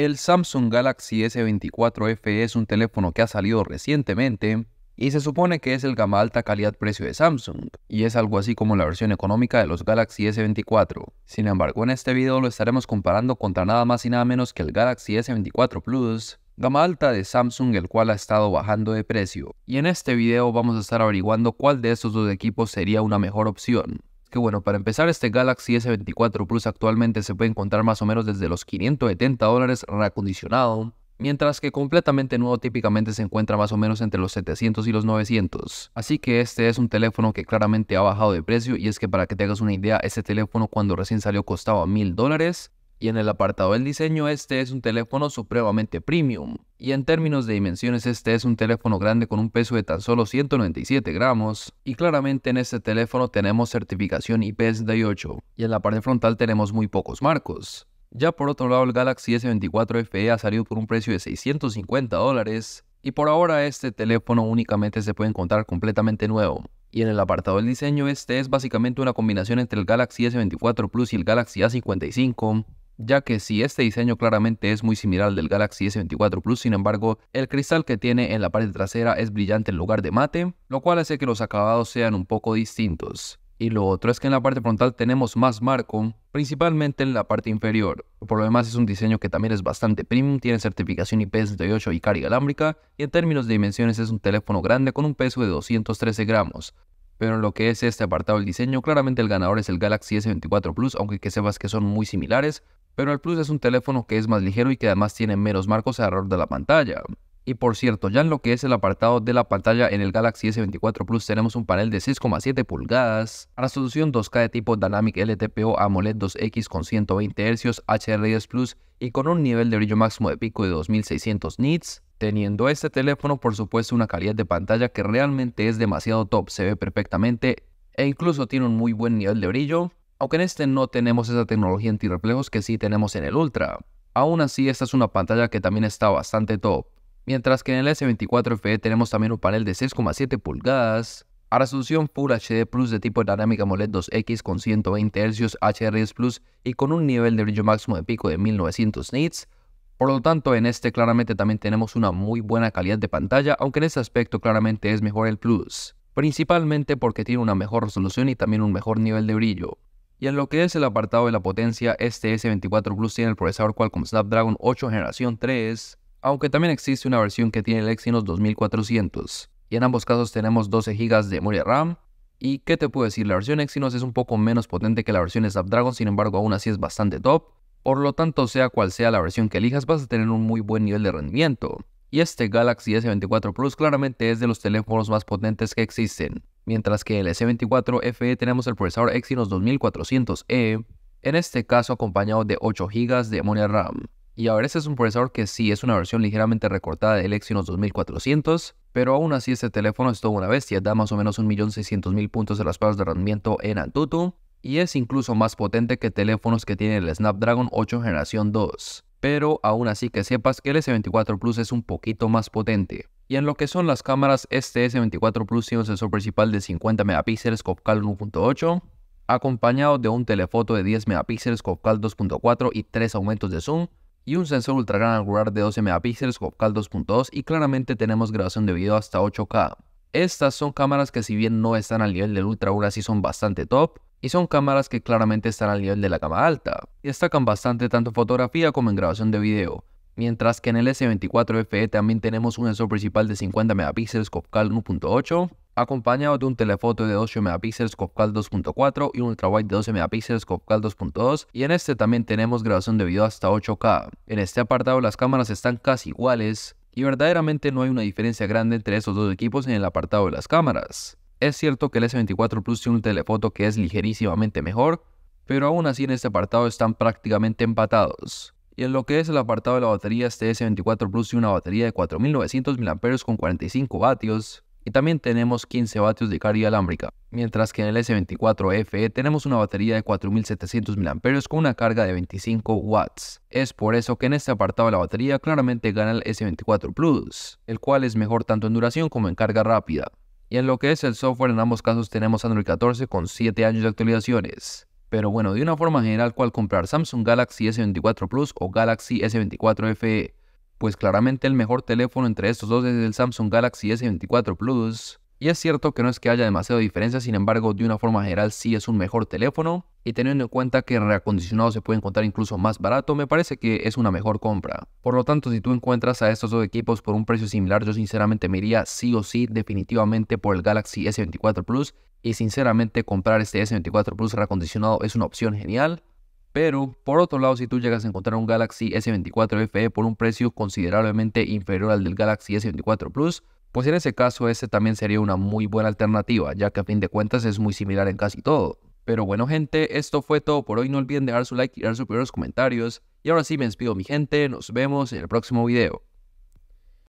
El Samsung Galaxy S24 FE es un teléfono que ha salido recientemente y se supone que es el gama alta calidad-precio de Samsung, y es algo así como la versión económica de los Galaxy S24. Sin embargo, en este video lo estaremos comparando contra nada más y nada menos que el Galaxy S24 Plus, gama alta de Samsung el cual ha estado bajando de precio. Y en este video vamos a estar averiguando cuál de estos dos equipos sería una mejor opción que bueno, para empezar este Galaxy S24 Plus actualmente se puede encontrar más o menos desde los 570 dólares reacondicionado, mientras que completamente nuevo típicamente se encuentra más o menos entre los 700 y los 900. Así que este es un teléfono que claramente ha bajado de precio y es que para que te hagas una idea, este teléfono cuando recién salió costaba 1000 dólares y en el apartado del diseño este es un teléfono supremamente premium. Y en términos de dimensiones este es un teléfono grande con un peso de tan solo 197 gramos. Y claramente en este teléfono tenemos certificación IP68 y en la parte frontal tenemos muy pocos marcos. Ya por otro lado el Galaxy S24 FE ha salido por un precio de 650 dólares y por ahora este teléfono únicamente se puede encontrar completamente nuevo. Y en el apartado del diseño este es básicamente una combinación entre el Galaxy S24 Plus y el Galaxy A55, ya que si este diseño claramente es muy similar al del Galaxy S24 Plus, sin embargo, el cristal que tiene en la parte trasera es brillante en lugar de mate, lo cual hace que los acabados sean un poco distintos. Y lo otro es que en la parte frontal tenemos más marco, principalmente en la parte inferior. Por lo demás es un diseño que también es bastante premium, tiene certificación IP68 y carga alámbrica, y en términos de dimensiones es un teléfono grande con un peso de 213 gramos, pero en lo que es este apartado del diseño, claramente el ganador es el Galaxy S24 Plus, aunque que sepas que son muy similares, pero el Plus es un teléfono que es más ligero y que además tiene menos marcos alrededor de la pantalla. Y por cierto, ya en lo que es el apartado de la pantalla en el Galaxy S24 Plus tenemos un panel de 6,7 pulgadas, resolución 2K de tipo Dynamic LTPO AMOLED 2X con 120 Hz, HDR10 Plus y con un nivel de brillo máximo de pico de 2600 nits. Teniendo este teléfono, por supuesto, una calidad de pantalla que realmente es demasiado top, se ve perfectamente e incluso tiene un muy buen nivel de brillo, aunque en este no tenemos esa tecnología antirreflejos que sí tenemos en el Ultra. Aún así, esta es una pantalla que también está bastante top. Mientras que en el S24FE tenemos también un panel de 6,7 pulgadas, a resolución Full HD Plus de tipo dinámica AMOLED 2X con 120 Hz HDRs Plus y con un nivel de brillo máximo de pico de 1900 nits. Por lo tanto, en este claramente también tenemos una muy buena calidad de pantalla, aunque en este aspecto claramente es mejor el Plus, principalmente porque tiene una mejor resolución y también un mejor nivel de brillo. Y en lo que es el apartado de la potencia, este S24 Plus tiene el procesador Qualcomm Snapdragon 8 generación 3, aunque también existe una versión que tiene el Exynos 2400, y en ambos casos tenemos 12 GB de memoria RAM. Y qué te puedo decir, la versión Exynos es un poco menos potente que la versión Snapdragon, sin embargo aún así es bastante top, por lo tanto sea cual sea la versión que elijas vas a tener un muy buen nivel de rendimiento. Y este Galaxy S24 Plus claramente es de los teléfonos más potentes que existen, mientras que el S24 FE tenemos el procesador Exynos 2400E, en este caso acompañado de 8 GB de memoria RAM, y ahora este es un procesador que sí es una versión ligeramente recortada del Exynos 2400, pero aún así este teléfono es toda una bestia, da más o menos 1.600.000 puntos de las pruebas de rendimiento en Antutu, y es incluso más potente que teléfonos que tienen el Snapdragon 8 generación 2. Pero aún así que sepas que el S24 Plus es un poquito más potente. Y en lo que son las cámaras, este S24 Plus tiene un sensor principal de 50 megapíxeles Copcal 1.8, acompañado de un telefoto de 10 megapíxeles Copcal 2.4 y 3 aumentos de zoom, y un sensor ultra gran angular de 12 megapíxeles CoPCal 2.2 y claramente tenemos grabación de video hasta 8K. Estas son cámaras que si bien no están al nivel del Ultra aún sí son bastante top, y son cámaras que claramente están al nivel de la gama alta, y destacan bastante tanto en fotografía como en grabación de video. Mientras que en el S24 FE también tenemos un sensor principal de 50 megapíxeles Copcal 1.8 acompañado de un telefoto de 8 megapíxeles copcal 2.4 y un ultrawide de 12 megapíxeles copcal 2.2 y en este también tenemos grabación de video hasta 8K. En este apartado las cámaras están casi iguales y verdaderamente no hay una diferencia grande entre esos dos equipos en el apartado de las cámaras. Es cierto que el S24 Plus tiene un telefoto que es ligerísimamente mejor, pero aún así en este apartado están prácticamente empatados. Y en lo que es el apartado de la batería, este S24 Plus tiene una batería de 4900 mAh con 45 vatios, y también tenemos 15 vatios de carga alámbrica, mientras que en el S24FE tenemos una batería de 4700 mAh con una carga de 25 watts. Es por eso que en este apartado la batería claramente gana el S24 Plus, el cual es mejor tanto en duración como en carga rápida. Y en lo que es el software en ambos casos tenemos Android 14 con 7 años de actualizaciones. Pero bueno, de una forma general, ¿cuál comprar Samsung Galaxy S24 Plus o Galaxy S24 FE? pues claramente el mejor teléfono entre estos dos es el Samsung Galaxy S24 Plus. Y es cierto que no es que haya demasiada diferencia, sin embargo, de una forma general sí es un mejor teléfono. Y teniendo en cuenta que reacondicionado se puede encontrar incluso más barato, me parece que es una mejor compra. Por lo tanto, si tú encuentras a estos dos equipos por un precio similar, yo sinceramente me iría sí o sí definitivamente por el Galaxy S24 Plus. Y sinceramente comprar este S24 Plus reacondicionado es una opción genial. Pero, por otro lado, si tú llegas a encontrar un Galaxy S24 FE por un precio considerablemente inferior al del Galaxy S24 Plus, pues en ese caso ese también sería una muy buena alternativa, ya que a fin de cuentas es muy similar en casi todo. Pero bueno gente, esto fue todo por hoy, no olviden dejar su like y dar sus primeros comentarios. Y ahora sí me despido mi gente, nos vemos en el próximo video.